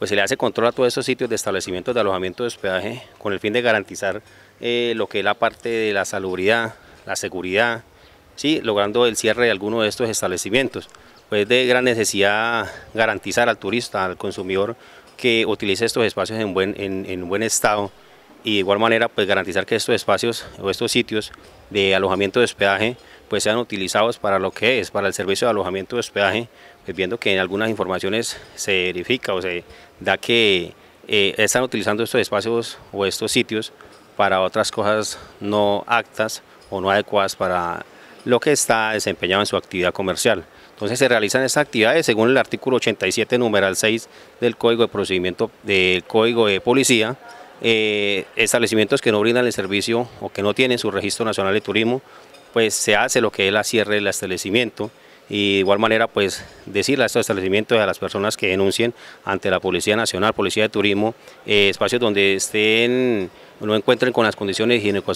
pues se le hace control a todos esos sitios de establecimientos de alojamiento de hospedaje con el fin de garantizar eh, lo que es la parte de la salubridad, la seguridad, ¿sí? logrando el cierre de alguno de estos establecimientos. Pues de gran necesidad garantizar al turista, al consumidor que utilice estos espacios en buen, en buen estado y de igual manera pues garantizar que estos espacios o estos sitios de alojamiento de hospedaje pues sean utilizados para lo que es, para el servicio de alojamiento de hospedaje, pues viendo que en algunas informaciones se verifica o se da que eh, están utilizando estos espacios o estos sitios para otras cosas no actas o no adecuadas para lo que está desempeñado en su actividad comercial. Entonces se realizan estas actividades según el artículo 87, numeral 6 del Código de Procedimiento del Código de Policía, eh, establecimientos que no brindan el servicio o que no tienen su registro nacional de turismo, pues se hace lo que es la cierre del establecimiento y de igual manera pues decirle a estos establecimientos y a las personas que denuncien ante la Policía Nacional, Policía de Turismo, eh, espacios donde estén no encuentren con las condiciones higiénico